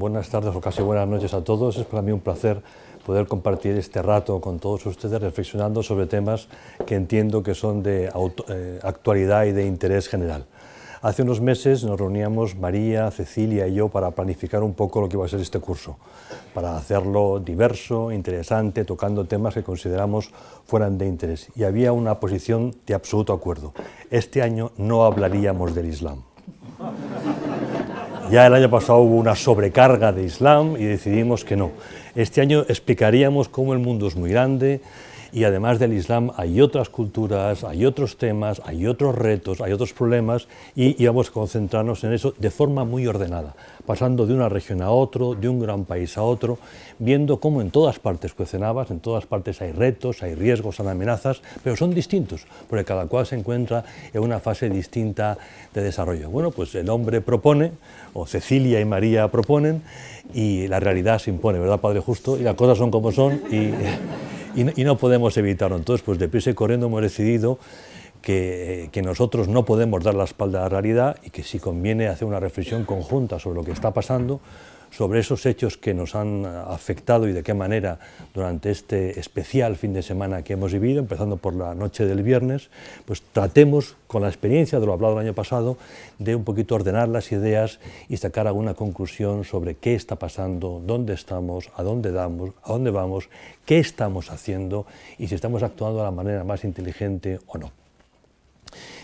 buenas tardes o casi buenas noches a todos. Es para mí un placer poder compartir este rato con todos ustedes reflexionando sobre temas que entiendo que son de eh, actualidad y de interés general. Hace unos meses nos reuníamos María, Cecilia y yo para planificar un poco lo que iba a ser este curso, para hacerlo diverso, interesante, tocando temas que consideramos fueran de interés. Y había una posición de absoluto acuerdo. Este año no hablaríamos del Islam. Ya el año pasado hubo una sobrecarga de Islam y decidimos que no. Este año explicaríamos cómo el mundo es muy grande, y además del Islam hay otras culturas, hay otros temas, hay otros retos, hay otros problemas y íbamos a concentrarnos en eso de forma muy ordenada, pasando de una región a otro, de un gran país a otro, viendo cómo en todas partes cocinabas en todas partes hay retos, hay riesgos, hay amenazas, pero son distintos, porque cada cual se encuentra en una fase distinta de desarrollo. Bueno, pues el hombre propone, o Cecilia y María proponen, y la realidad se impone, ¿verdad, Padre Justo? Y las cosas son como son y y, no podemos evitarlo. Entonces, pues pie y corriendo hemos decidido que, eh, que, nosotros no podemos dar la espalda a la realidad y que si conviene hacer una reflexión conjunta sobre lo que está pasando, sobre esos hechos que nos han afectado y de qué manera durante este especial fin de semana que hemos vivido, empezando por la noche del viernes, pues tratemos con la experiencia de lo hablado el año pasado de un poquito ordenar las ideas y sacar alguna conclusión sobre qué está pasando, dónde estamos, a dónde damos, a dónde vamos, qué estamos haciendo y si estamos actuando de la manera más inteligente o no.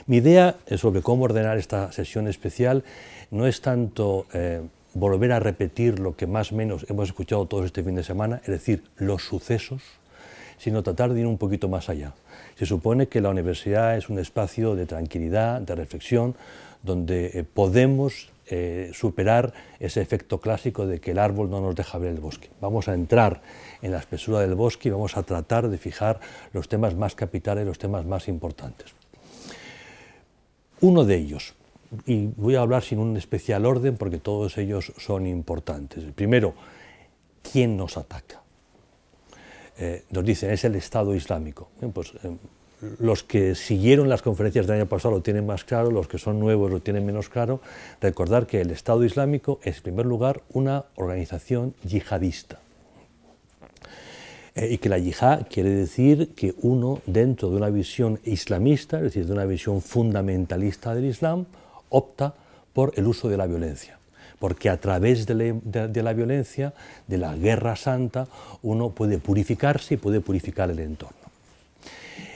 Mi idea sobre cómo ordenar esta sesión especial no es tanto eh, volver a repetir lo que más o menos hemos escuchado todos este fin de semana, es decir, los sucesos, sino tratar de ir un poquito más allá. Se supone que la universidad es un espacio de tranquilidad, de reflexión, donde eh, podemos eh, superar ese efecto clásico de que el árbol no nos deja ver el bosque. Vamos a entrar en la espesura del bosque y vamos a tratar de fijar los temas más capitales, los temas más importantes. Uno de ellos, y voy a hablar sin un especial orden porque todos ellos son importantes. primero, ¿quién nos ataca? Eh, nos dicen, es el Estado Islámico. pues, em, los que siguieron las conferencias del año pasado lo tienen más claro, los que son nuevos lo tienen menos claro. Recordar que el Estado Islámico es, en primer lugar, una organización yihadista. Eh, y que la yihad quiere decir que uno, dentro de una visión islamista, es decir, de una visión fundamentalista del Islam, opta por el uso de la violencia, porque a través de la, violencia, de la guerra santa, uno puede purificarse y puede purificar el entorno.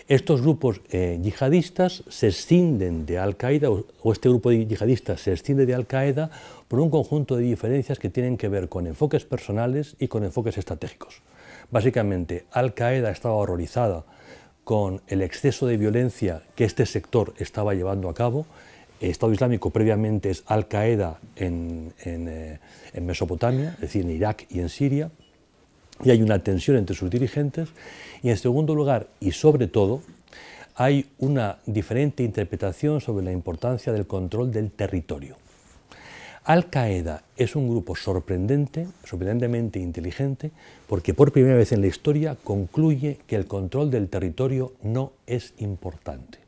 Estos grupos eh, yihadistas se extienden de Al-Qaeda, o, este grupo de yihadistas se extiende de Al-Qaeda por un conjunto de diferencias que tienen que ver con enfoques personales y con enfoques estratégicos. Básicamente, Al-Qaeda estaba horrorizada con el exceso de violencia que este sector estaba llevando a cabo Estado Islámico previamente es Al-Qaeda eh, en, Mesopotamia, es decir, en Irak y en Siria, y hay una tensión entre sus dirigentes. Y en segundo lugar, y sobre todo, hay una diferente interpretación sobre la importancia del control del territorio. Al-Qaeda es un grupo sorprendente, sorprendentemente inteligente, porque por primera vez en la historia concluye que el control del territorio no es importante.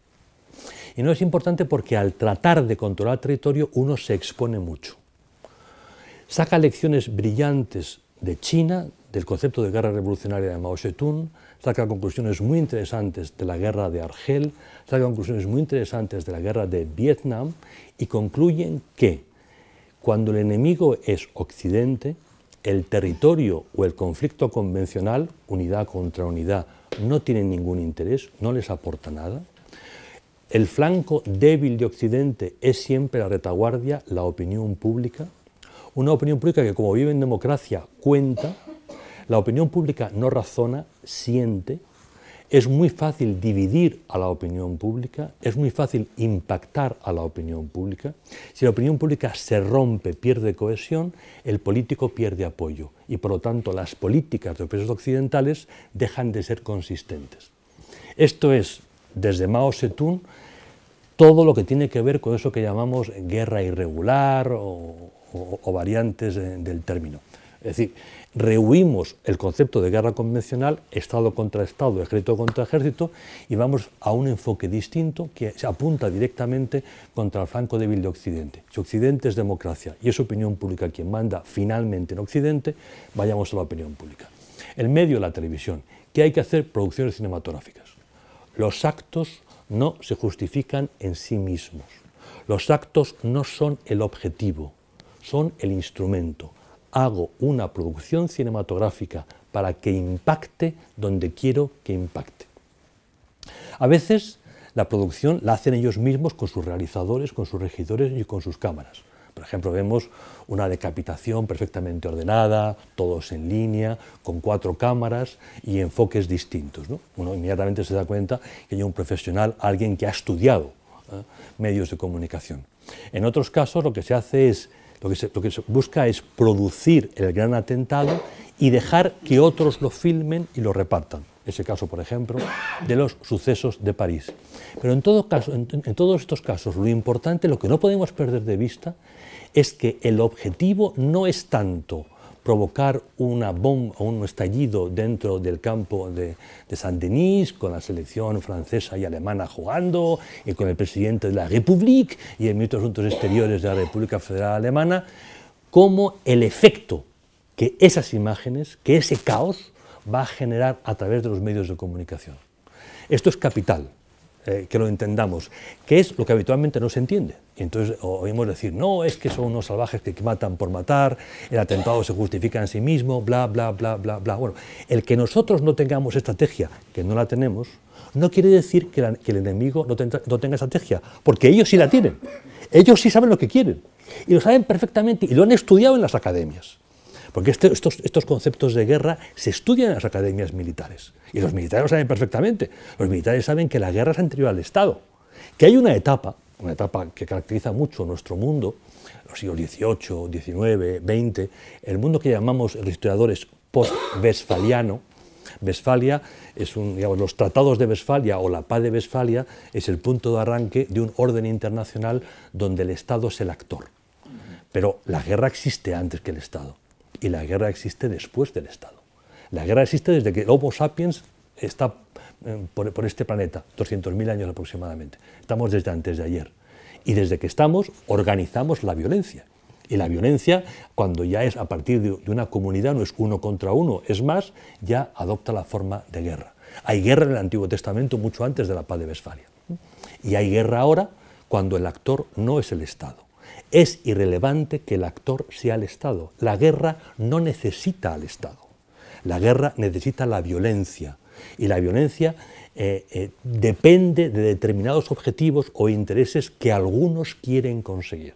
Y no es importante porque al tratar de controlar territorio uno se expone mucho. Saca lecciones brillantes de China, del concepto de guerra revolucionaria de Mao Zedong, saca conclusiones muy interesantes de la guerra de Argel, saca conclusiones muy interesantes de la guerra de Vietnam y concluyen que cuando el enemigo es Occidente, el territorio o el conflicto convencional, unidad contra unidad, no tienen ningún interés, no les aporta nada. El flanco débil de Occidente es siempre la retaguardia, la opinión pública. Una opinión pública que como vive en democracia cuenta. La opinión pública no razona, siente. Es muy fácil dividir a la opinión pública, es muy fácil impactar a la opinión pública. Si la opinión pública se rompe, pierde cohesión, el político pierde apoyo y por lo tanto las políticas de los países occidentales dejan de ser consistentes. Esto es, desde Mao Zedong, todo lo que tiene que ver con eso que llamamos guerra irregular o, variantes del término. Es decir, rehuimos el concepto de guerra convencional, Estado contra Estado, ejército contra ejército, y vamos a un enfoque distinto que se apunta directamente contra el flanco débil de Occidente. Si Occidente es democracia y es opinión pública quien manda finalmente en Occidente, vayamos a la opinión pública. El medio, la televisión, ¿Qué hay que hacer producciones cinematográficas. Los actos no se justifican en sí mismos. Los actos no son el objetivo, son el instrumento. Hago una producción cinematográfica para que impacte donde quiero que impacte. A veces la producción la hacen ellos mismos con sus realizadores, con sus regidores y con sus cámaras. Por ejemplo, vemos una decapitación perfectamente ordenada, todos en línea, con cuatro cámaras y enfoques distintos. Uno inmediatamente se da cuenta que hay un profesional, alguien que ha estudiado ¿eh? medios de comunicación. En otros casos lo que se hace es, lo que lo que se busca es producir el gran atentado y dejar que otros lo filmen y lo repartan ese caso por ejemplo, de los sucesos de París. Pero en, todos estos casos lo importante, lo que no podemos perder de vista, es que el objetivo no es tanto provocar una bomba o un estallido dentro del campo de, Saint-Denis, con la selección francesa y alemana jugando, y con el presidente de la República y el ministro de Asuntos Exteriores de la República Federal Alemana, como el efecto que esas imágenes, que ese caos, va a generar a través de los medios de comunicación. Esto es capital, eh, que lo entendamos, que es lo que habitualmente no se entiende. Y entonces oímos decir, no, es que son unos salvajes que matan por matar, el atentado se justifica en sí mismo, bla, bla, bla, bla, bla. Bueno, el que nosotros no tengamos estrategia, que no la tenemos, no quiere decir que, el enemigo no tenga estrategia, porque ellos sí la tienen, ellos sí saben lo que quieren, y lo saben perfectamente, y lo han estudiado en las academias. Porque este, estos, conceptos de guerra se estudian en las academias militares. Y los militares lo saben perfectamente. Los militares saben que la guerra es anterior al Estado. Que hay una etapa, una etapa que caracteriza mucho nuestro mundo, los siglos XVIII, XIX, XX, el mundo que llamamos los historiadores post vesfaliano Vesfalia, es digamos, los tratados de Vesfalia o la paz de Vesfalia, es el punto de arranque de un orden internacional donde el Estado es el actor. Pero la guerra existe antes que el Estado y la guerra existe después del Estado. La guerra existe desde que Homo sapiens está eh, por, este planeta, 200.000 años aproximadamente. Estamos desde antes de ayer. Y desde que estamos, organizamos la violencia. Y la violencia, cuando ya es a partir de, una comunidad, no es uno contra uno, es más, ya adopta la forma de guerra. Hay guerra en el Antiguo Testamento mucho antes de la paz de Westfalia. Y hay guerra ahora cuando el actor no es el Estado es irrelevante que el actor sea el Estado. La guerra no necesita al Estado. La guerra necesita la violencia. Y la violencia eh, eh, depende de determinados objetivos o intereses que algunos quieren conseguir.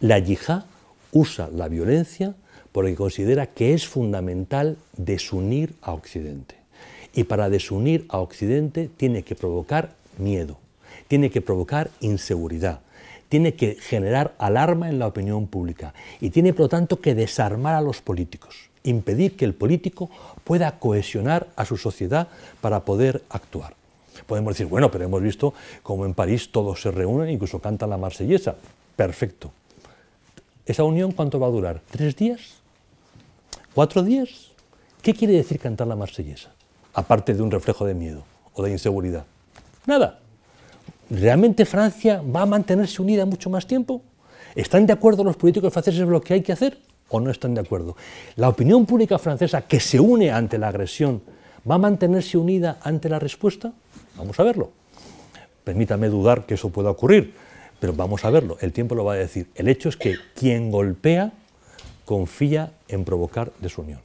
La yihad usa la violencia porque considera que es fundamental desunir a Occidente. Y para desunir a Occidente tiene que provocar miedo, tiene que provocar inseguridad, tiene que generar alarma en la opinión pública y tiene, por lo tanto, que desarmar a los políticos, impedir que el político pueda cohesionar a su sociedad para poder actuar. Podemos decir, bueno, pero hemos visto como en París todos se reúnen, incluso cantan la marsellesa. Perfecto. ¿Esa unión cuánto va a durar? ¿Tres días? ¿Cuatro días? ¿Qué quiere decir cantar la marsellesa? Aparte de un reflejo de miedo o de inseguridad. Nada. ¿realmente Francia va a mantenerse unida mucho más tiempo? ¿Están de acuerdo los políticos franceses en lo que hay que hacer o no están de acuerdo? ¿La opinión pública francesa que se une ante la agresión va a mantenerse unida ante la respuesta? Vamos a verlo. Permítame dudar que eso pueda ocurrir, pero vamos a verlo. El tiempo lo va a decir. El hecho es que quien golpea confía en provocar desunión.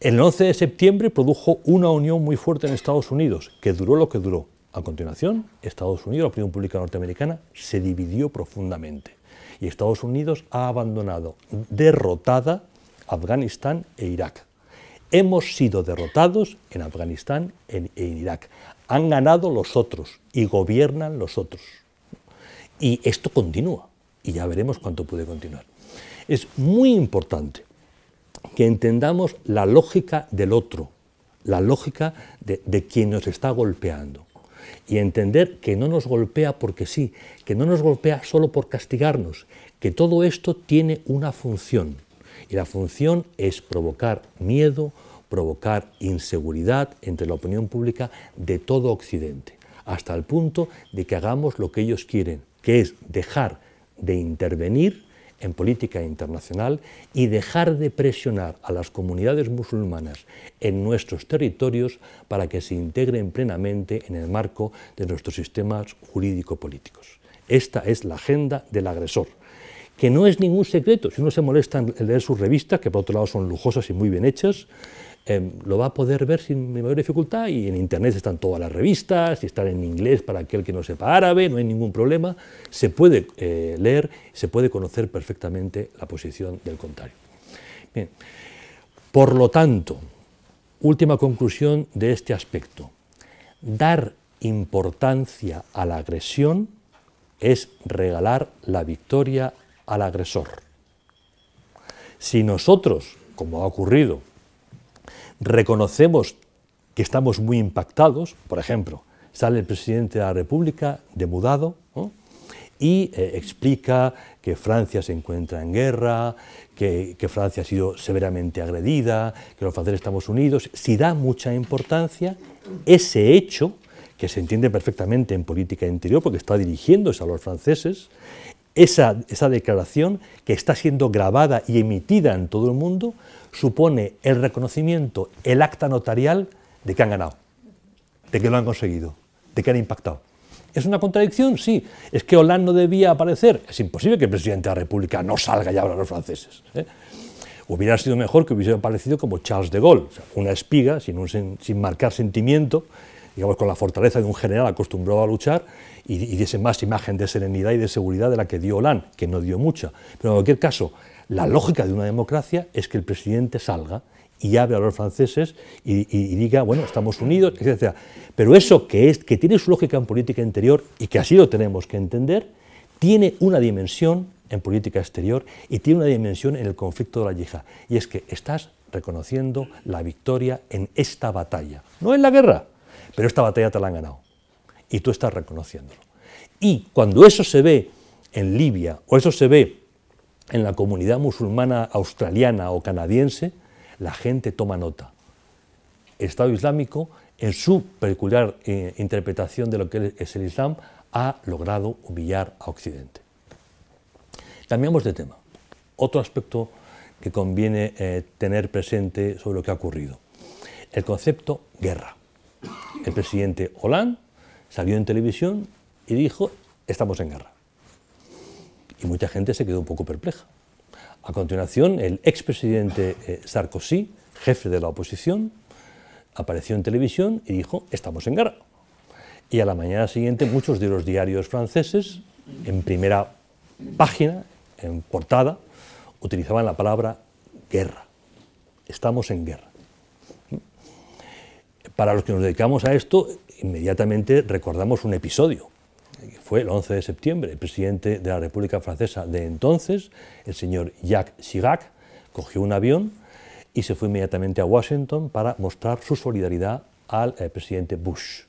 El 11 de septiembre produjo una unión muy fuerte en Estados Unidos, que duró lo que duró. A continuación, Estados Unidos, la opinión pública norteamericana, se dividió profundamente y Estados Unidos ha abandonado derrotada Afganistán e Irak. Hemos sido derrotados en Afganistán e, e Irak. Han ganado los otros y gobiernan los otros. Y esto continúa y ya veremos cuánto puede continuar. Es muy importante que entendamos la lógica del otro, la lógica de quien nos está golpeando y entender que no nos golpea porque sí, que no nos golpea solo por castigarnos, que todo esto tiene una función y la función es provocar miedo, provocar inseguridad entre la opinión pública de todo Occidente, hasta el punto de que hagamos lo que ellos quieren, que es dejar de intervenir en política internacional y dejar de presionar a las comunidades musulmanas en nuestros territorios para que se integren plenamente en el marco de nuestros sistemas jurídico-políticos. Esta es la agenda del agresor que no es ningún secreto, si uno se molesta en leer sus revistas, que por otro lado son lujosas y muy bien hechas, Em, lo va a poder ver sin mayor dificultad y en internet están todas las revistas, y están en inglés para aquel que no sepa árabe, no hay ningún problema, se puede eh, leer, se puede conocer perfectamente la posición del contrario. Por lo tanto, última conclusión de este aspecto, dar importancia a la agresión es regalar la victoria al agresor. Si nosotros, como ha ocurrido reconocemos que estamos muy impactados, por ejemplo, sale el presidente de la República de mudado y eh, explica que Francia se encuentra en guerra, que, que, Francia ha sido severamente agredida, que los franceses estamos unidos. Si da mucha importancia, ese hecho, que se entiende perfectamente en política interior porque está dirigiéndose a los franceses, esa, declaración, que está siendo grabada y emitida en todo el mundo, supone el reconocimiento, el acta notarial de que han ganado, de que lo han conseguido, de que han impactado. ¿Es una contradicción? Sí. ¿Es que Hollande no debía aparecer? Es imposible que el presidente de la República no salga y hable a los franceses. ¿eh? Hubiera sido mejor que hubiese aparecido como Charles de Gaulle, una espiga sin, sin marcar sentimiento digamos, con la fortaleza de un general acostumbrado a luchar y, y diese más imagen de serenidad y de seguridad de la que dio Hollande, que no dio mucha. Pero en cualquier caso, la lógica de una democracia es que el presidente salga y hable a los franceses y, diga, bueno, estamos unidos, etc. Pero eso que, es, que tiene su lógica en política interior y que así lo tenemos que entender, tiene una dimensión en política exterior y tiene una dimensión en el conflicto de la yihad. Y es que estás reconociendo la victoria en esta batalla, no en la guerra, pero esta batalla te la han ganado y tú estás reconociéndolo. Y cuando eso se ve en Libia o eso se ve en la comunidad musulmana australiana o canadiense, la gente toma nota. Estado Islámico, en su peculiar eh, interpretación de lo que es el Islam, ha logrado humillar a Occidente. Cambiamos de tema. Otro aspecto que conviene eh, tener presente sobre lo que ha ocurrido. El concepto guerra. El presidente Hollande salió en televisión y dijo, estamos en guerra. Y mucha gente se quedó un poco perpleja. A continuación, el expresidente eh, Sarkozy, jefe de la oposición, apareció en televisión y dijo, estamos en guerra. Y a la mañana siguiente muchos de los diarios franceses, en primera página, en portada, utilizaban la palabra guerra. Estamos en guerra. Para los que nos dedicamos a esto, inmediatamente recordamos un episodio. Que fue el 11 de septiembre. El presidente de la República Francesa de entonces, el señor Jacques Chirac, cogió un avión y se fue inmediatamente a Washington para mostrar su solidaridad al eh, presidente Bush.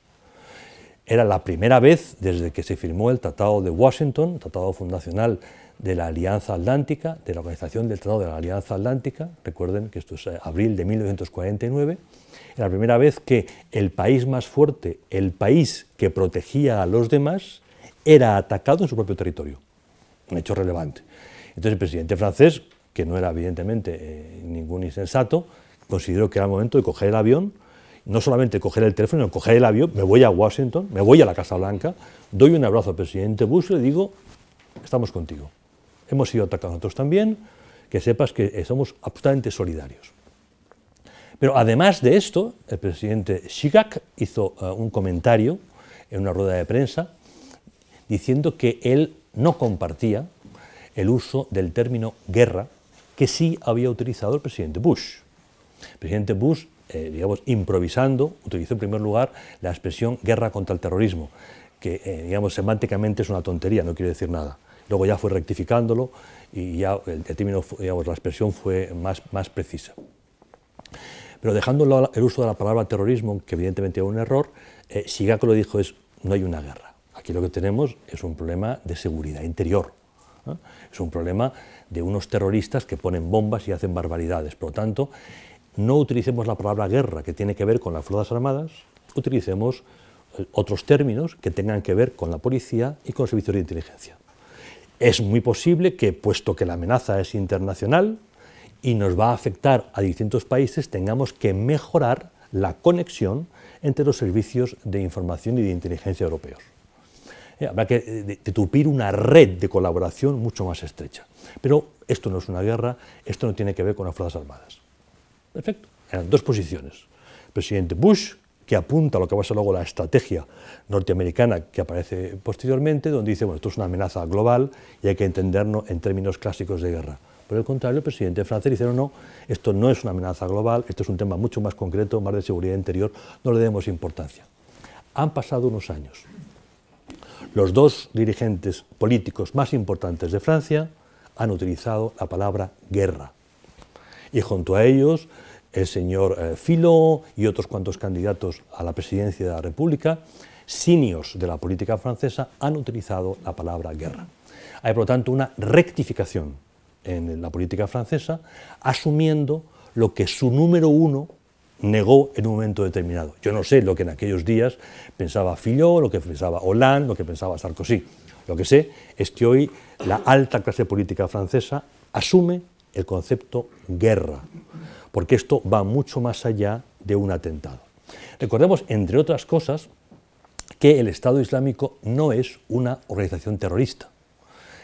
Era la primera vez desde que se firmó el Tratado de Washington, Tratado Fundacional de la Alianza Atlántica, de la Organización del Tratado de la Alianza Atlántica, recuerden que esto es eh, abril de 1949, la primera vez que el país más fuerte, el país que protegía a los demás, era atacado en su propio territorio. Un hecho relevante. Entonces el presidente francés, que no era evidentemente eh, ningún insensato, consideró que era el momento de coger el avión, no solamente coger el teléfono, sino coger el avión, me voy a Washington, me voy a la Casa Blanca, doy un abrazo al presidente Bush y le digo, estamos contigo hemos sido atacados nosotros también, que sepas que somos absolutamente solidarios. Pero además de esto, el presidente Shigak hizo eh, un comentario en una rueda de prensa diciendo que él no compartía el uso del término guerra que sí había utilizado el presidente Bush. El presidente Bush, eh, digamos, improvisando, utilizó en primer lugar la expresión guerra contra el terrorismo, que, eh, digamos, semánticamente es una tontería, no quiere decir nada. Luego ya fue rectificándolo y ya el, término, la expresión fue más, más precisa. Pero dejando el uso de la palabra terrorismo, que evidentemente era un error, eh, lo dijo es, no hay una guerra. Aquí lo que tenemos es un problema de seguridad interior. Es un problema de unos terroristas que ponen bombas y hacen barbaridades. Por lo tanto, no utilicemos la palabra guerra, que tiene que ver con las Fuerzas Armadas, utilicemos eh, otros términos que tengan que ver con la policía y con servicios de inteligencia. Es muy posible que, puesto que la amenaza es internacional y nos va a afectar a distintos países, tengamos que mejorar la conexión entre los servicios de información y de inteligencia europeos. Eh, habrá que eh, tupir una red de colaboración mucho más estrecha. Pero esto no es una guerra, esto no tiene que ver con las Fuerzas Armadas. Perfecto. Eran dos posiciones. presidente Bush que apunta a lo que va a ser luego la estrategia norteamericana que aparece posteriormente, donde dice, bueno, esto es una amenaza global y hay que entenderlo en términos clásicos de guerra. Por el contrario, el presidente francés dice, no, esto no es una amenaza global, esto es un tema mucho más concreto, más de seguridad interior, no le demos importancia. Han pasado unos años. Los dos dirigentes políticos más importantes de Francia han utilizado la palabra guerra. Y junto a ellos el señor eh, y otros cuantos candidatos a la presidencia de la República, sinios de la política francesa, han utilizado la palabra guerra. Hay, por lo tanto, una rectificación en la política francesa, asumiendo lo que su número uno negó en un momento determinado. Yo no sé lo que en aquellos días pensaba Fillon, lo que pensaba Hollande, lo que pensaba Sarkozy. Lo que sé es que hoy la alta clase política francesa asume el concepto guerra porque esto va mucho más allá de un atentado. Recordemos, entre otras cosas, que el Estado Islámico no es una organización terrorista.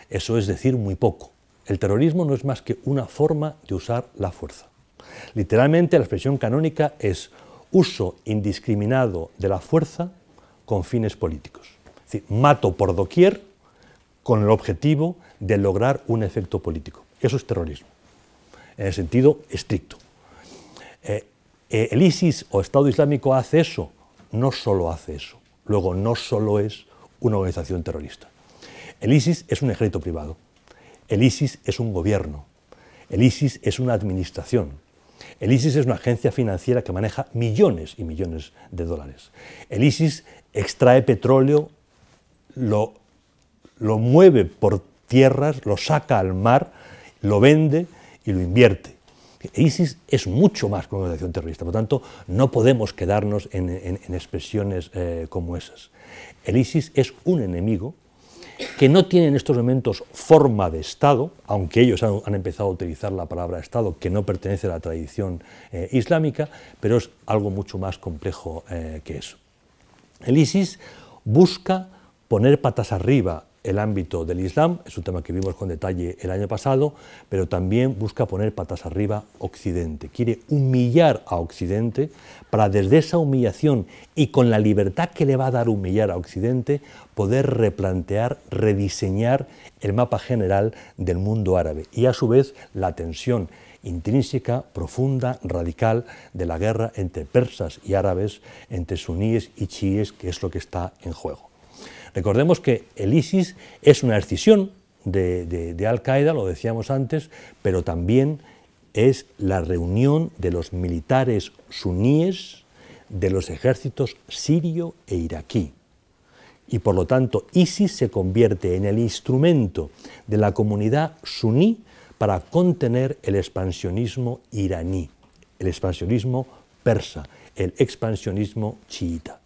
Eso es decir muy poco. El terrorismo no es más que una forma de usar la fuerza. Literalmente la expresión canónica es uso indiscriminado de la fuerza con fines políticos. Es decir, mato por doquier con el objetivo de lograr un efecto político. Eso es terrorismo, en el sentido estricto. Eh, el ISIS o Estado Islámico hace eso, no solo hace eso, luego no solo es una organización terrorista. El ISIS es un ejército privado, el ISIS es un gobierno, el ISIS es una administración, el ISIS es una agencia financiera que maneja millones y millones de dólares. El ISIS extrae petróleo, lo, lo mueve por tierras, lo saca al mar, lo vende y lo invierte. ISIS es mucho más que una organización terrorista, por tanto, no podemos quedarnos en, expresiones eh, como esas. El ISIS es un enemigo que no tiene en estos momentos forma de Estado, aunque ellos han, empezado a utilizar la palabra Estado, que no pertenece a la tradición eh, islámica, pero es algo mucho más complejo eh, que eso. El ISIS busca poner patas arriba el ámbito del Islam, es un tema que vimos con detalle el año pasado, pero también busca poner patas arriba Occidente. Quiere humillar a Occidente para desde esa humillación y con la libertad que le va a dar humillar a Occidente, poder replantear, rediseñar el mapa general del mundo árabe y a su vez la tensión intrínseca, profunda, radical de la guerra entre persas y árabes, entre suníes y chiíes, que es lo que está en juego. Recordemos que el ISIS es una escisión de, de Al-Qaeda, lo decíamos antes, pero también es la reunión de los militares suníes de los ejércitos sirio e iraquí. Y por lo tanto, ISIS se convierte en el instrumento de la comunidad suní para contener el expansionismo iraní, el expansionismo persa, el expansionismo chiita.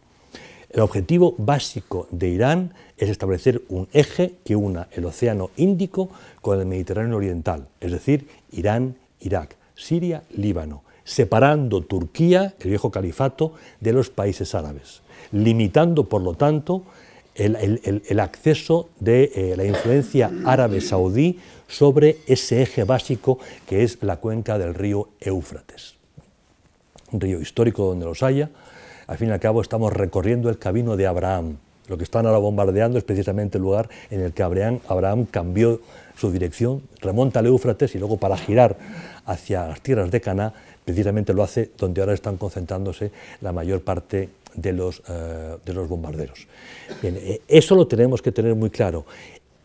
El objetivo básico de Irán es establecer un eje que una el Océano Índico con el Mediterráneo Oriental, es decir, Irán, Irak, Siria, Líbano, separando Turquía, el viejo califato, de los países árabes, limitando, por lo tanto, el, acceso de eh, la influencia árabe saudí sobre ese eje básico que es la cuenca del río Éufrates. Un río histórico donde los haya, al fin y al cabo estamos recorriendo el camino de Abraham. Lo que están ahora bombardeando es precisamente el lugar en el que Abraham, cambió su dirección, remonta al Éufrates y luego para girar hacia las tierras de Cana, precisamente lo hace donde ahora están concentrándose la mayor parte de los, eh, bombarderos. Eh, eso lo tenemos que tener muy claro.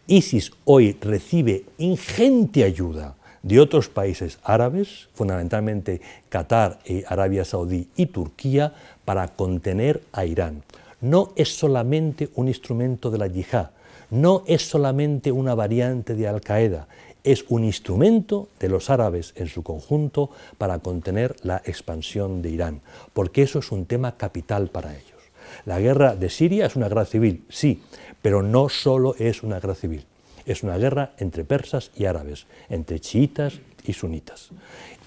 ISIS hoy recibe ingente ayuda de otros países árabes, fundamentalmente Qatar, y eh, Arabia Saudí y Turquía, para contener a Irán. No es solamente un instrumento de la yihad, no es solamente una variante de Al-Qaeda, es un instrumento de los árabes en su conjunto para contener la expansión de Irán, porque eso es un tema capital para ellos. La guerra de Siria es una guerra civil, sí, pero no solo es una guerra civil. Es una guerra entre persas y árabes, entre chiitas y sunitas.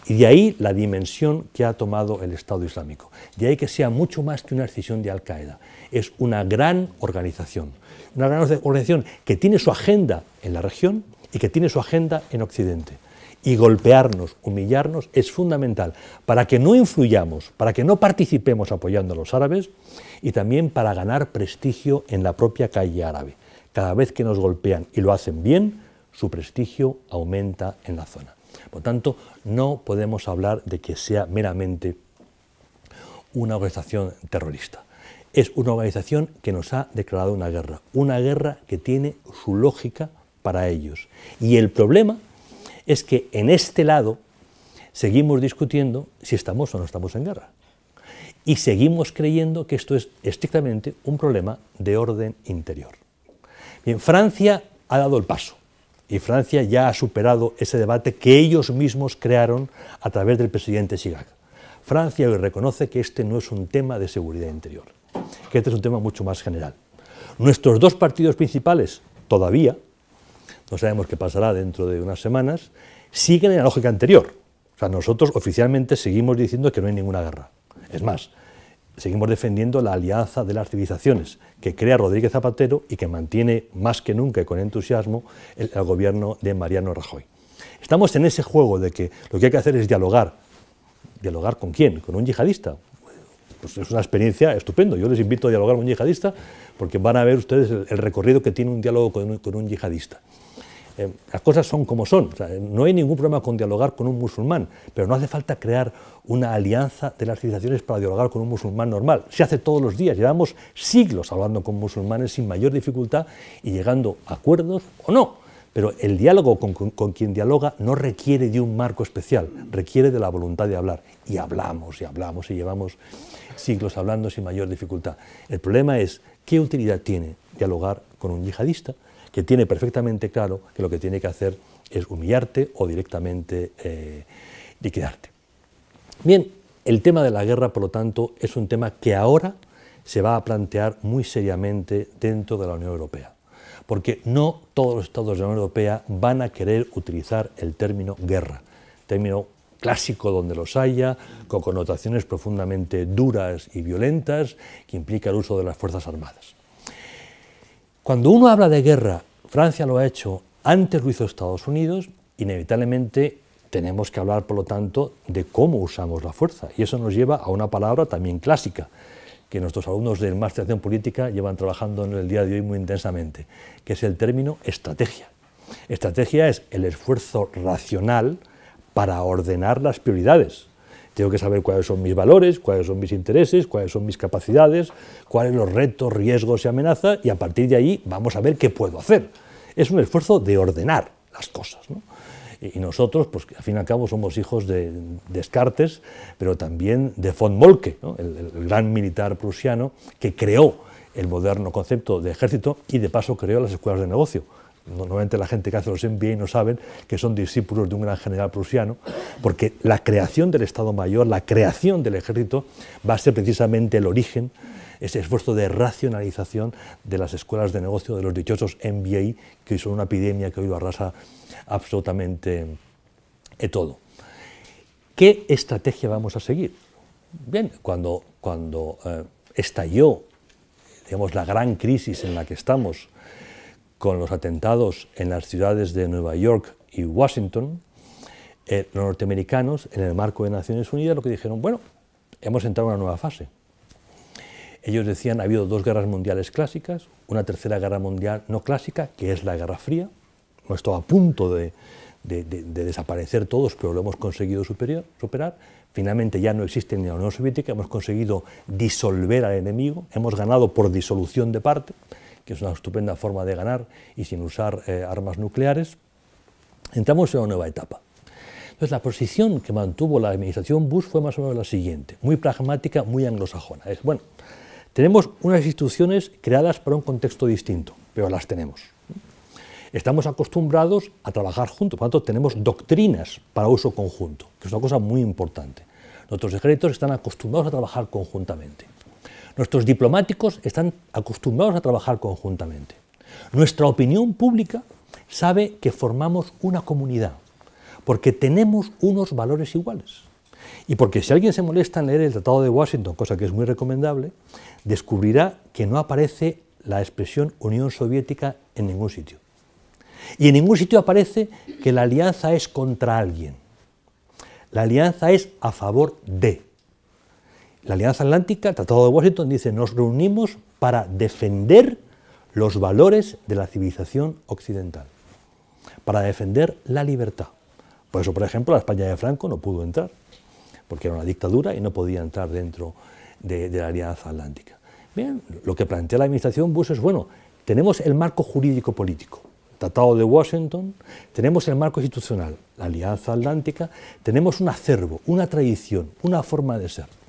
Y de ahí la dimensión que ha tomado el Estado Islámico. De ahí que sea mucho más que una decisión de Al-Qaeda. Es una gran organización. Una gran organización que tiene su agenda en la región y que tiene su agenda en Occidente. Y golpearnos, humillarnos es fundamental para que no influyamos, para que no participemos apoyando a los árabes y también para ganar prestigio en la propia calle árabe. Cada vez que nos golpean y lo hacen bien, su prestigio aumenta en la zona. Por tanto, no podemos hablar de que sea meramente una organización terrorista. Es una organización que nos ha declarado una guerra, una guerra que tiene su lógica para ellos. Y el problema es que en este lado seguimos discutiendo si estamos o no estamos en guerra. Y seguimos creyendo que esto es estrictamente un problema de orden interior. Bien, Francia ha dado el paso y Francia ya ha superado ese debate que ellos mismos crearon a través del presidente Chirac. Francia hoy reconoce que este no es un tema de seguridad interior, que este es un tema mucho más general. Nuestros dos partidos principales, todavía, no sabemos qué pasará dentro de unas semanas, siguen en la lógica anterior. O sea, nosotros oficialmente seguimos diciendo que no hay ninguna guerra. Es más, seguimos defendiendo la alianza de las civilizaciones que crea Rodríguez Zapatero y que mantiene más que nunca y con entusiasmo el, gobierno de Mariano Rajoy. Estamos en ese juego de que lo que hay que hacer es dialogar. ¿Dialogar con quién? ¿Con un yihadista? Pues es una experiencia estupenda. Yo les invito a dialogar con un yihadista porque van a ver ustedes el, recorrido que tiene un diálogo con un yihadista. Eh, las cosas son como son. no hay ningún problema con dialogar con un musulmán, pero no hace falta crear una alianza de las civilizaciones para dialogar con un musulmán normal. Se hace todos los días. Llevamos siglos hablando con musulmanes sin mayor dificultad y llegando a acuerdos o no. Pero el diálogo con, quien dialoga no requiere de un marco especial, requiere de la voluntad de hablar. Y hablamos y hablamos y llevamos siglos hablando sin mayor dificultad. El problema es qué utilidad tiene dialogar con un yihadista que tiene perfectamente claro que lo que tiene que hacer es humillarte o directamente eh, liquidarte. Bien, el tema de la guerra, por lo tanto, es un tema que ahora se va a plantear muy seriamente dentro de la Unión Europea, porque no todos los estados de la Unión Europea van a querer utilizar el término guerra, término clásico donde los haya, con connotaciones profundamente duras y violentas que implica el uso de las Fuerzas Armadas. Cuando uno habla de guerra, Francia lo ha hecho, antes lo hizo Estados Unidos, inevitablemente tenemos que hablar, por lo tanto, de cómo usamos la fuerza. Y eso nos lleva a una palabra también clásica, que nuestros alumnos de Acción Política llevan trabajando en el día de hoy muy intensamente, que es el término estrategia. Estrategia es el esfuerzo racional para ordenar las prioridades. Tengo que saber cuáles son mis valores, cuáles son mis intereses, cuáles son mis capacidades, cuáles son los retos, riesgos y amenazas, y a partir de ahí vamos a ver qué puedo hacer. Es un esfuerzo de ordenar las cosas. ¿no? Y nosotros, pues al fin y al cabo, somos hijos de Descartes, pero también de von Molke, ¿no? el gran militar prusiano que creó el moderno concepto de ejército y de paso creó las escuelas de negocio normalmente la gente que hace los MBA no saben que son discípulos de un gran general prusiano, porque la creación del Estado Mayor, la creación del ejército, va a ser precisamente el origen, ese esfuerzo de racionalización de las escuelas de negocio, de los dichosos MBA, que son una epidemia que hoy lo arrasa absolutamente eh, todo. ¿Qué estrategia vamos a seguir? Bien, cuando, cuando eh, estalló digamos, la gran crisis en la que estamos, con los atentados en las ciudades de Nueva York y Washington, eh, los norteamericanos, en el marco de Naciones Unidas, lo que dijeron, bueno, hemos entrado en una nueva fase. Ellos decían, ha habido dos guerras mundiales clásicas, una tercera guerra mundial no clásica, que es la Guerra Fría, hemos estado a punto de, desaparecer todos, pero lo hemos conseguido superar. Finalmente ya no existe ni la Unión Soviética, hemos conseguido disolver al enemigo, hemos ganado por disolución de parte que es una estupenda forma de ganar y sin usar eh, armas nucleares, entramos en una nueva etapa. Entonces, la posición que mantuvo la administración Bush fue más o menos la siguiente, muy pragmática, muy anglosajona. Es, bueno, tenemos unas instituciones creadas para un contexto distinto, pero las tenemos. Estamos acostumbrados a trabajar juntos, por lo tanto, tenemos doctrinas para uso conjunto, que es una cosa muy importante. Nuestros ejércitos están acostumbrados a trabajar conjuntamente. Nuestros diplomáticos están acostumbrados a trabajar conjuntamente. Nuestra opinión pública sabe que formamos una comunidad, porque tenemos unos valores iguales. Y porque si alguien se molesta en leer el Tratado de Washington, cosa que es muy recomendable, descubrirá que no aparece la expresión Unión Soviética en ningún sitio. Y en ningún sitio aparece que la alianza es contra alguien. La alianza es a favor de. La Alianza Atlántica, el Tratado de Washington, dice, nos reunimos para defender los valores de la civilización occidental, para defender la libertad. Por eso, por ejemplo, la España de Franco no pudo entrar, porque era una dictadura y no podía entrar dentro de, la Alianza Atlántica. Bien, lo que plantea la administración Bush es, bueno, tenemos el marco jurídico político, Tratado de Washington, tenemos el marco institucional, la Alianza Atlántica, tenemos un acervo, una tradición, una forma de ser.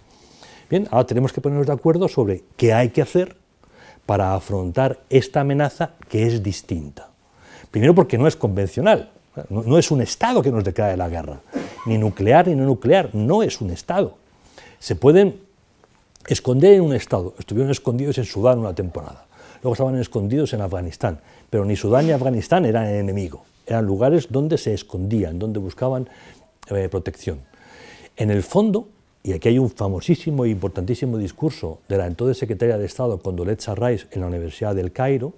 Bien, ahora tenemos que ponernos de acuerdo sobre qué hay que hacer para afrontar esta amenaza que es distinta. Primero porque no es convencional, no, es un Estado que nos declare la guerra, ni nuclear ni no nuclear, no es un Estado. Se pueden esconder en un Estado, estuvieron escondidos en Sudán una temporada, luego estaban escondidos en Afganistán, pero ni Sudán ni Afganistán eran enemigo, eran lugares donde se escondían, donde buscaban eh, protección. En el fondo, y aquí hay un famosísimo e importantísimo discurso de la entonces secretaria de Estado, Condoleezza Rice, en la Universidad del Cairo,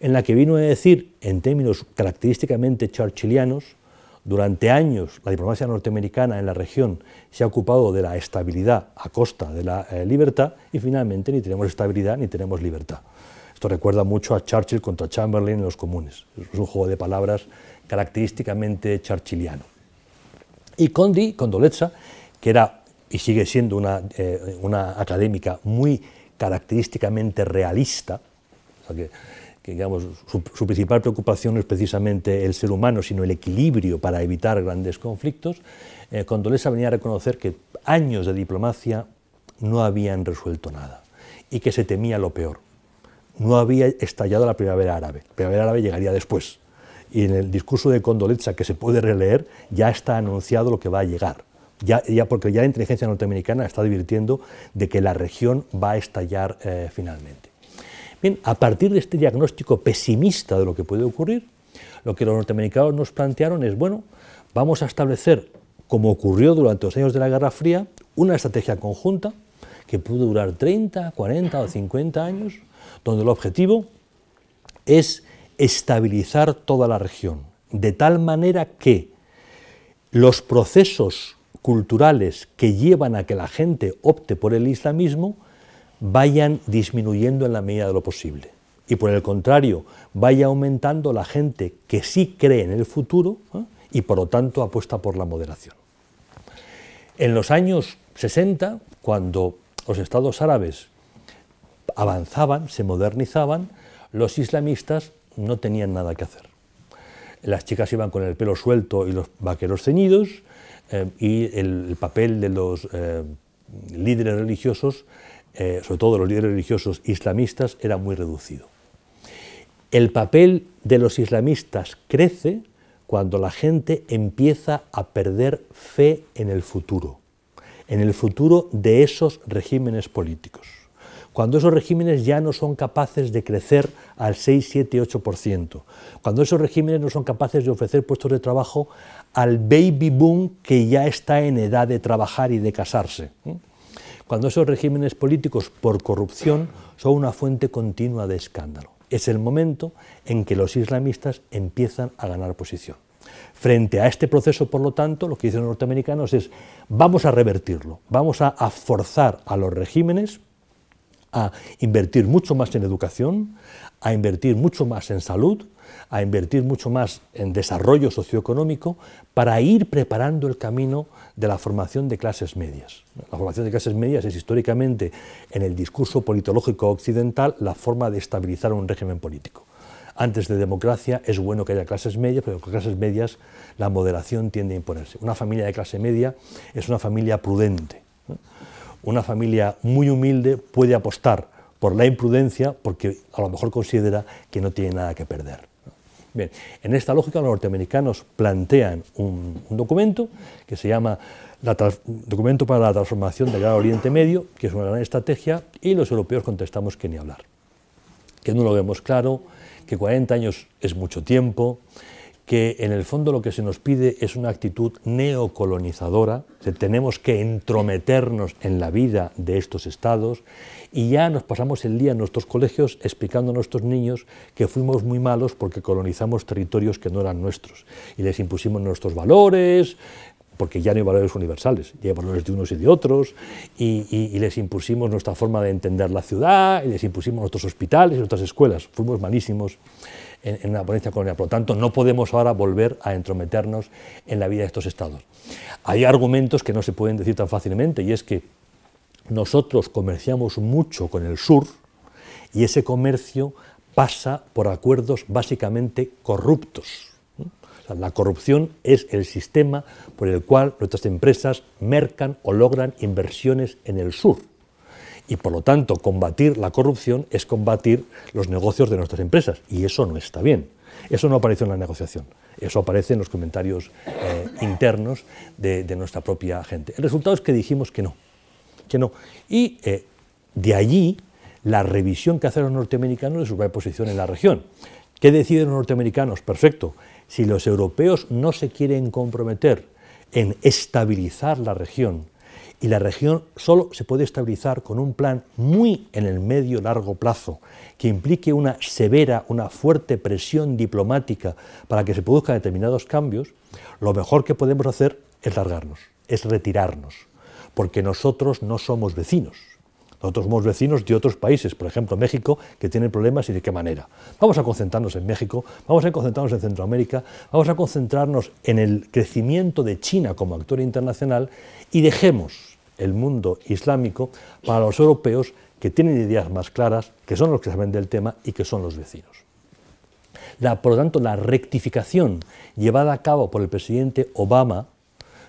en la que vino a decir, en términos característicamente churchillianos, durante años la diplomacia norteamericana en la región se ha ocupado de la estabilidad a costa de la eh, libertad y finalmente ni tenemos estabilidad ni tenemos libertad. Esto recuerda mucho a Churchill contra Chamberlain en los comunes. Es un juego de palabras característicamente churchilliano. Y Condi, Condoleezza, que era y sigue siendo eh, una, académica muy característicamente realista, que, digamos, su, principal preocupación no es precisamente el ser humano, sino el equilibrio para evitar grandes conflictos, eh, venía a reconocer que años de diplomacia no habían resuelto nada y que se temía lo peor. No había estallado la primavera árabe, la primavera árabe llegaría después. Y en el discurso de Condoleza que se puede releer ya está anunciado lo que va a llegar. Ya, porque ya la inteligencia norteamericana está divirtiendo de que la región va a estallar eh, finalmente. Bien, a partir de este diagnóstico pesimista de lo que puede ocurrir, lo que los norteamericanos nos plantearon es, bueno, vamos a establecer, como ocurrió durante los años de la Guerra Fría, una estrategia conjunta que pudo durar 30, 40 o 50 años, donde el objetivo es estabilizar toda la región, de tal manera que los procesos culturales que llevan a que la gente opte por el islamismo vayan disminuyendo en la medida de lo posible. Y por el contrario, vaya aumentando la gente que sí cree en el futuro ¿eh? y por lo tanto apuesta por la moderación. En los años 60, cuando los estados árabes avanzaban, se modernizaban, los islamistas no tenían nada que hacer. Las chicas iban con el pelo suelto y los vaqueros ceñidos, eh, y el, papel de los eh, líderes religiosos, eh, sobre todo los líderes religiosos islamistas, era muy reducido. El papel de los islamistas crece cuando la gente empieza a perder fe en el futuro, en el futuro de esos regímenes políticos cuando esos regímenes ya no son capaces de crecer al 6, 7, 8%, cuando esos regímenes no son capaces de ofrecer puestos de trabajo al baby boom que ya está en edad de trabajar y de casarse, ¿eh? cuando esos regímenes políticos por corrupción son una fuente continua de escándalo. Es el momento en que los islamistas empiezan a ganar posición. Frente a este proceso, por lo tanto, lo que dicen los norteamericanos es vamos a revertirlo, vamos a forzar a los regímenes a invertir mucho más en educación, a invertir mucho más en salud, a invertir mucho más en desarrollo socioeconómico para ir preparando el camino de la formación de clases medias. La formación de clases medias es históricamente, en el discurso politológico occidental, la forma de estabilizar un régimen político. Antes de democracia es bueno que haya clases medias, pero con clases medias la moderación tiende a imponerse. Una familia de clase media es una familia prudente, una familia muy humilde puede apostar por la imprudencia porque a lo mejor considera que no tiene nada que perder. Bien, en esta lógica los norteamericanos plantean un, documento que se llama Documento para la Transformación del Gran Oriente Medio, que es una gran estrategia, y los europeos contestamos que ni hablar, que no lo vemos claro, que 40 años es mucho tiempo, que en el fondo lo que se nos pide es una actitud neocolonizadora, tenemos que entrometernos en la vida de estos estados y ya nos pasamos el día en nuestros colegios explicando a nuestros niños que fuimos muy malos porque colonizamos territorios que no eran nuestros y les impusimos nuestros valores, porque ya no hay valores universales, ya hay valores de unos y de otros, y, y, les impusimos nuestra forma de entender la ciudad, y les impusimos nuestros hospitales y nuestras escuelas, fuimos malísimos en, la una ponencia colonial. Por lo tanto, no podemos ahora volver a entrometernos en la vida de estos estados. Hay argumentos que no se pueden decir tan fácilmente y es que nosotros comerciamos mucho con el sur y ese comercio pasa por acuerdos básicamente corruptos. la corrupción es el sistema por el cual nuestras empresas mercan o logran inversiones en el sur y por lo tanto combatir la corrupción es combatir los negocios de nuestras empresas y eso no está bien. Eso no aparece en la negociación, eso aparece en los comentarios eh, internos de, nuestra propia gente. El resultado es que dijimos que no, que no. Y eh, de allí la revisión que hacen los norteamericanos de su posición en la región. ¿Qué deciden los norteamericanos? Perfecto. Si los europeos no se quieren comprometer en estabilizar la región, y la región solo se puede estabilizar con un plan muy en el medio largo plazo, que implique una severa, una fuerte presión diplomática para que se produzcan determinados cambios, lo mejor que podemos hacer es largarnos, es retirarnos, porque nosotros no somos vecinos. Nosotros somos vecinos de otros países, por ejemplo México, que tiene problemas y de qué manera. Vamos a concentrarnos en México, vamos a concentrarnos en Centroamérica, vamos a concentrarnos en el crecimiento de China como actor internacional y dejemos el mundo islámico para los europeos que tienen ideas más claras, que son los que saben del tema y que son los vecinos. por lo tanto, la rectificación llevada a cabo por el presidente Obama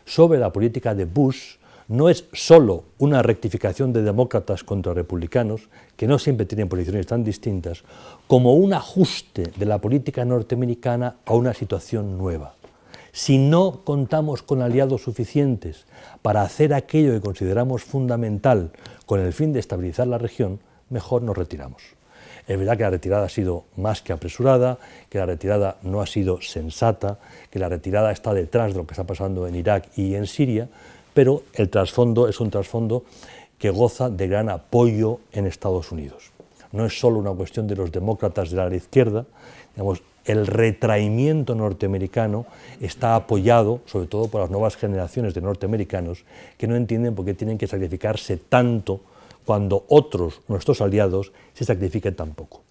sobre la política de Bush no es solo una rectificación de demócratas contra republicanos, que no siempre tienen posiciones tan distintas, como un ajuste de la política norteamericana a una situación nueva. Si no contamos con aliados suficientes para hacer aquello que consideramos fundamental con el fin de estabilizar la región, mejor nos retiramos. Es verdad que la retirada ha sido más que apresurada, que la retirada no ha sido sensata, que la retirada está detrás de lo que está pasando en Irak y en Siria, pero el trasfondo es un trasfondo que goza de gran apoyo en Estados Unidos. No es solo una cuestión de los demócratas de la izquierda, el retraimiento norteamericano está apoyado, sobre todo por las nuevas generaciones de norteamericanos, que no entienden por qué tienen que sacrificarse tanto cuando otros, nuestros aliados, se sacrifican tan poco.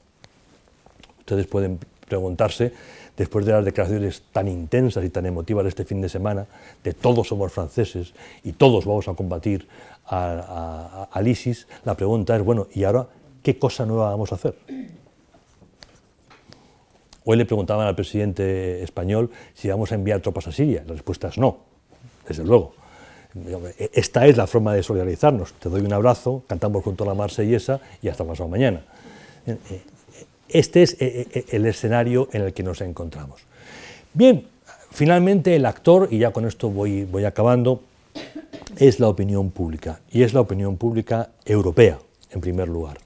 Ustedes pueden preguntarse, después de las declaraciones tan intensas y tan emotivas de este fin de semana, de todos somos franceses y todos vamos a combatir al ISIS, la pregunta es, bueno, ¿y ahora qué cosa nueva vamos a hacer? Hoy le preguntaban al presidente español si vamos a enviar tropas a Siria. La respuesta es no, desde luego. Esta es la forma de solidarizarnos. Te doy un abrazo, cantamos junto a la marsellesa y hasta pasado mañana. Este es eh, eh, eh, el escenario en el que nos encontramos. Bien, finalmente el actor, y ya con esto voy, voy acabando, es la opinión pública, y es la opinión pública europea, en primer lugar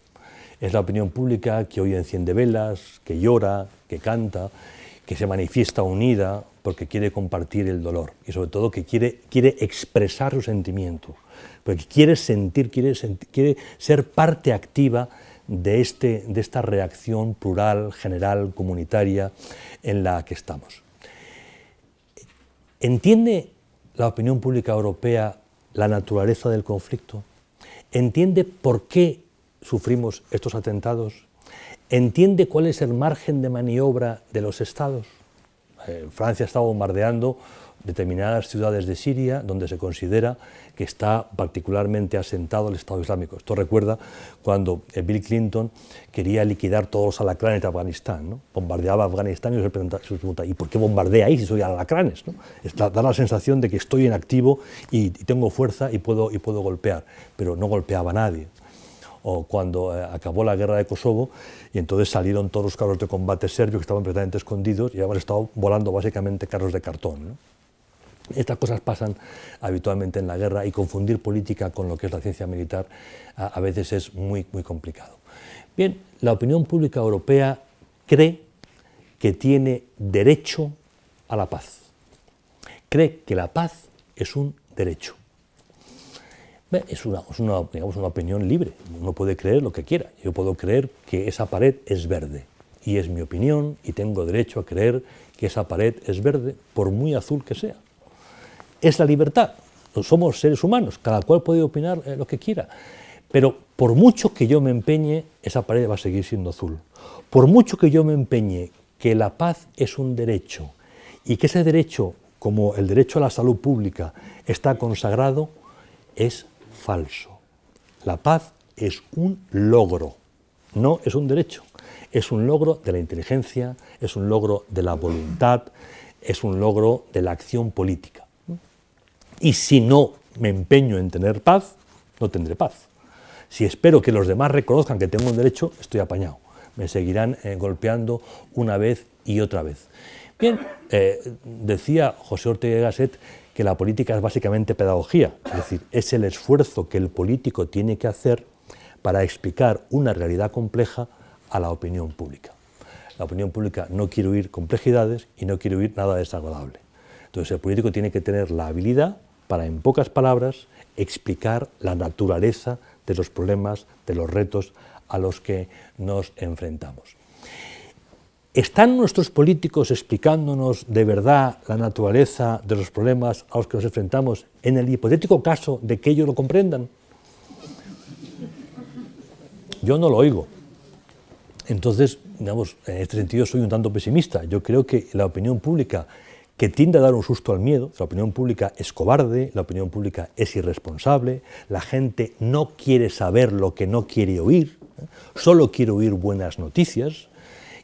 es la opinión pública que hoy enciende velas, que llora, que canta, que se manifiesta unida porque quiere compartir el dolor y sobre todo que quiere, quiere expresar su sentimiento, porque quiere sentir, quiere, quiere ser parte activa de, este, de esta reacción plural, general, comunitaria en la que estamos. ¿Entiende la opinión pública europea la naturaleza del conflicto? ¿Entiende por qué sufrimos estos atentados, entiende cuál es el margen de maniobra de los estados. Francia está bombardeando determinadas ciudades de Siria donde se considera que está particularmente asentado el Estado Islámico. Esto recuerda cuando Bill Clinton quería liquidar todos los alacranes de Afganistán. Bombardeaba Afganistán y se preguntaba, ¿y por qué bombardea ahí si soy alacranes? da la sensación de que estoy en activo y, tengo fuerza y puedo, y puedo golpear, pero no golpeaba a nadie o cuando eh, acabó la guerra de Kosovo, y entonces salieron todos los carros de combate serbios que estaban completamente escondidos y ahora estado volando básicamente carros de cartón. Estas cosas pasan habitualmente en la guerra y confundir política con lo que es la ciencia militar a, a veces es muy, muy complicado. Bien, la opinión pública europea cree que tiene derecho a la paz. Cree que la paz es un derecho. Es una, digamos, una opinión libre, uno puede creer lo que quiera. Yo puedo creer que esa pared es verde y es mi opinión y tengo derecho a creer que esa pared es verde, por muy azul que sea. Es la libertad, somos seres humanos, cada cual puede opinar eh, lo que quiera. Pero por mucho que yo me empeñe, esa pared va a seguir siendo azul. Por mucho que yo me empeñe que la paz es un derecho y que ese derecho, como el derecho a la salud pública, está consagrado, es falso. La paz es un logro, no es un derecho. Es un logro de la inteligencia, es un logro de la voluntad, es un logro de la acción política. Y si no me empeño en tener paz, no tendré paz. Si espero que los demás reconozcan que tengo un derecho, estoy apañado. Me seguirán eh, golpeando una vez y otra vez. Bien, eh, decía José Ortega y Gasset que la política es básicamente pedagogía, es decir, es el esfuerzo que el político tiene que hacer para explicar una realidad compleja a la opinión pública. La opinión pública no quiere oír complejidades y no quiere oír nada desagradable. Entonces el político tiene que tener la habilidad para, en pocas palabras, explicar la naturaleza de los problemas, de los retos a los que nos enfrentamos. ¿Están nuestros políticos explicándonos de verdad la naturaleza de los problemas a los que nos enfrentamos en el hipotético caso de que ellos lo comprendan? Yo no lo oigo. Entonces, digamos, en este sentido soy un tanto pesimista. Yo creo que la opinión pública que tiende a dar un susto al miedo, la opinión pública es cobarde, la opinión pública es irresponsable, la gente no quiere saber lo que no quiere oír, ¿eh? solo quiere oír buenas noticias,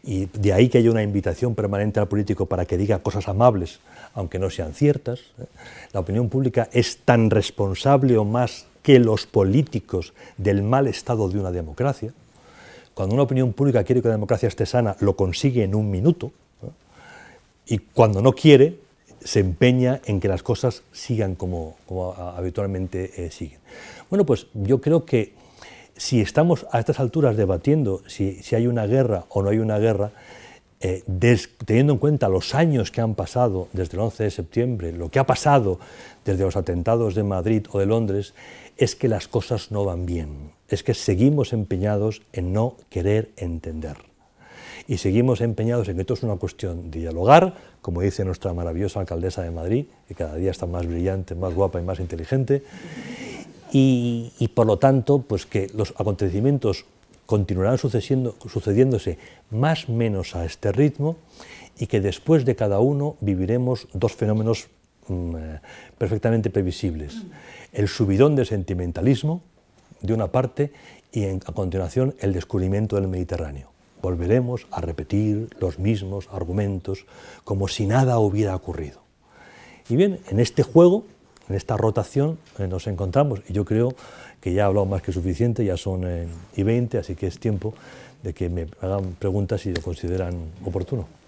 y de ahí que haya una invitación permanente al político para que diga cosas amables, aunque no sean ciertas. ¿eh? La opinión pública es tan responsable o más que los políticos del mal estado de una democracia. Cuando una opinión pública quiere que la democracia esté sana, lo consigue en un minuto. Y cuando no quiere, se empeña en que las cosas sigan como, habitualmente eh, siguen. Bueno, pues yo creo que si estamos a estas alturas debatiendo si, hay una guerra o no hay una guerra, eh, teniendo en cuenta los años que han pasado desde el 11 de septiembre, lo que ha pasado desde los atentados de Madrid o de Londres, es que las cosas no van bien, es que seguimos empeñados en no querer entender. Y seguimos empeñados en que esto es una cuestión de dialogar, como dice nuestra maravillosa alcaldesa de Madrid, que cada día está más brillante, más guapa y más inteligente, y, por lo tanto, pues que los acontecimientos continuarán sucediéndose más o menos a este ritmo y que después de cada uno viviremos dos fenómenos mm, eh, perfectamente previsibles. El subidón de sentimentalismo, de una parte, y a continuación el descubrimiento del Mediterráneo. Volveremos a repetir los mismos argumentos como si nada hubiera ocurrido. Y bien, en este juego en esta rotación eh, nos encontramos y yo creo que ya he hablado más que suficiente, ya son eh, y 20, así que es tiempo de que me hagan preguntas si lo consideran oportuno.